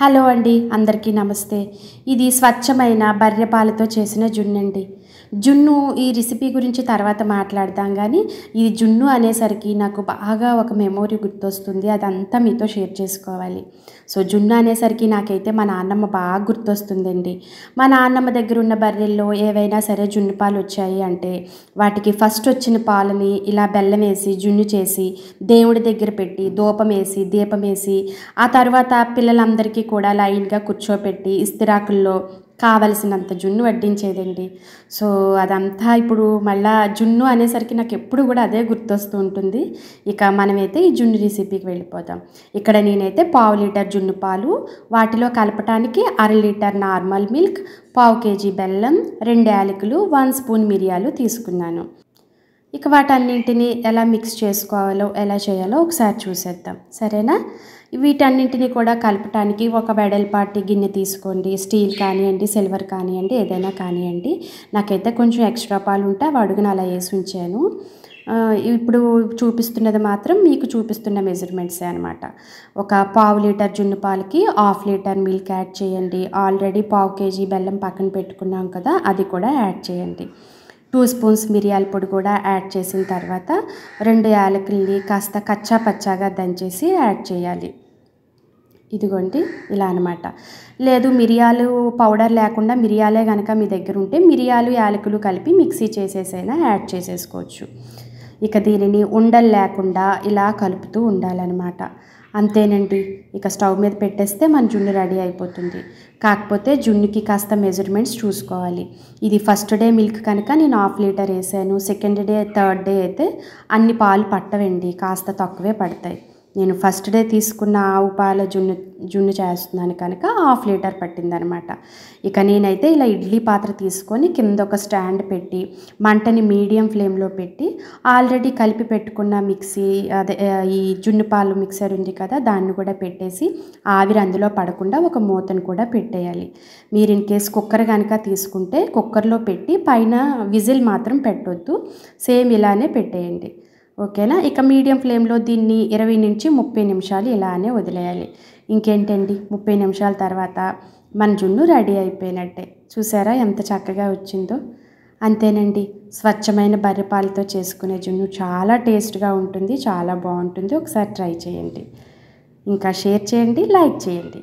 hello అండి అందరికీ నమస్తే ఇది స్వచ్ఛమైన బర్రెపాలతో చేసిన జున్ను అండి జున్ను ఈ రెసిపీ గురించి తర్వాత మాట్లాడదాం కానీ ఇది జున్ను అనేసరికి నాకు బాగా ఒక మెమోరీ గుర్తొస్తుంది అదంతా మీతో షేర్ చేసుకోవాలి సో జున్ను అనేసరికి నాకైతే మా నాన్నమ్మ బాగా గుర్తొస్తుందండి మా నాన్నమ్మ దగ్గర ఉన్న బర్రెల్లో ఏవైనా సరే జున్ను పాలు వచ్చాయి అంటే వాటికి ఫస్ట్ వచ్చిన పాలని ఇలా బెల్లం వేసి జున్ను చేసి దేవుడి దగ్గర పెట్టి దూపం వేసి దీపం వేసి ఆ తర్వాత పిల్లలందరికీ కూడా లైన్గా కూర్చోపెట్టి ఇస్తిరాకుల్లో కావలసినంత జున్ను వడ్డించేదండి సో అదంతా ఇప్పుడు మళ్ళా జున్ను అనేసరికి నాకు ఎప్పుడు కూడా అదే గుర్తొస్తూ ఉంటుంది ఇక మనమైతే ఈ జున్ను రెసిపీకి వెళ్ళిపోతాం ఇక్కడ నేనైతే పావు లీటర్ జున్ను పాలు వాటిలో కలపటానికి అర లీటర్ నార్మల్ మిల్క్ పావు కేజీ బెల్లం రెండు యాలకులు వన్ స్పూన్ మిరియాలు తీసుకున్నాను ఇక వాటన్నింటినీ ఎలా మిక్స్ చేసుకోవాలో ఎలా చేయాలో ఒకసారి చూసేద్దాం సరేనా వీటన్నింటినీ కూడా కలపటానికి ఒక వెడల్పాటి గిన్నె తీసుకోండి స్టీల్ కానివ్వండి సిల్వర్ కానివ్వండి ఏదైనా కానివ్వండి నాకైతే కొంచెం ఎక్స్ట్రా పాలు ఉంటే అవి అడుగున అలా వేసి ఉంచాను ఇప్పుడు చూపిస్తున్నది మాత్రం మీకు చూపిస్తున్న మెజర్మెంట్సే అనమాట ఒక పావు లీటర్ జున్ను పాలకి హాఫ్ లీటర్ మిల్క్ యాడ్ చేయండి ఆల్రెడీ పావు కేజీ బెల్లం పక్కన పెట్టుకున్నాం కదా అది కూడా యాడ్ చేయండి టూ స్పూన్స్ మిరియాల పొడి కూడా యాడ్ చేసిన తర్వాత రెండు యాలకుల్ని కాస్త కచ్చా పచ్చాగా దంచేసి యాడ్ చేయాలి ఇదిగోండి ఇలా అనమాట లేదు మిరియాలు పౌడర్ లేకుండా మిరియాలే కనుక మీ దగ్గర ఉంటే మిరియాలు యాలకులు కలిపి మిక్సీ చేసేసైనా యాడ్ చేసేసుకోవచ్చు ఇక దీనిని ఉండలు లేకుండా ఇలా కలుపుతూ ఉండాలన్నమాట అంతేనండి ఇక స్టవ్ మీద పెట్టేస్తే మన జున్ను రెడీ అయిపోతుంది కాకపోతే జున్నుకి కాస్త మెజర్మెంట్స్ చూసుకోవాలి ఇది ఫస్ట్ డే మిల్క్ కనుక నేను హాఫ్ లీటర్ వేసాను సెకండ్ డే థర్డ్ డే అయితే అన్ని పాలు పట్టవండి కాస్త తక్కువే పడతాయి నేను ఫస్ట్ డే తీసుకున్న ఆవు పాల జున్ను జున్ను చేస్తున్నాను కనుక హాఫ్ లీటర్ పట్టిందనమాట ఇక నేనైతే ఇలా ఇడ్లీ పాత్ర తీసుకొని కింద ఒక స్టాండ్ పెట్టి మంటని మీడియం ఫ్లేమ్లో పెట్టి ఆల్రెడీ కలిపి పెట్టుకున్న మిక్సీ అదే ఈ జున్ను పాలు మిక్సర్ ఉంది కదా దాన్ని కూడా పెట్టేసి ఆవిరి అందులో పడకుండా ఒక మూతను కూడా పెట్టేయాలి మీరు ఇన్ కేస్ కుక్కర్ కనుక తీసుకుంటే కుక్కర్లో పెట్టి పైన విజిల్ మాత్రం పెట్టొద్దు సేమ్ ఇలానే పెట్టేయండి ఓకేనా ఇక మీడియం ఫ్లేమ్లో దీన్ని ఇరవై నుంచి ముప్పై నిమిషాలు ఇలానే వదిలేయాలి ఇంకేంటండి ముప్పై నిమిషాల తర్వాత మన జున్ను రెడీ అయిపోయినట్టే చూసారా ఎంత చక్కగా వచ్చిందో అంతేనండి స్వచ్ఛమైన బర్రెపాలతో చేసుకునే జున్ను చాలా టేస్ట్గా ఉంటుంది చాలా బాగుంటుంది ఒకసారి ట్రై చేయండి ఇంకా షేర్ చేయండి లైక్ చేయండి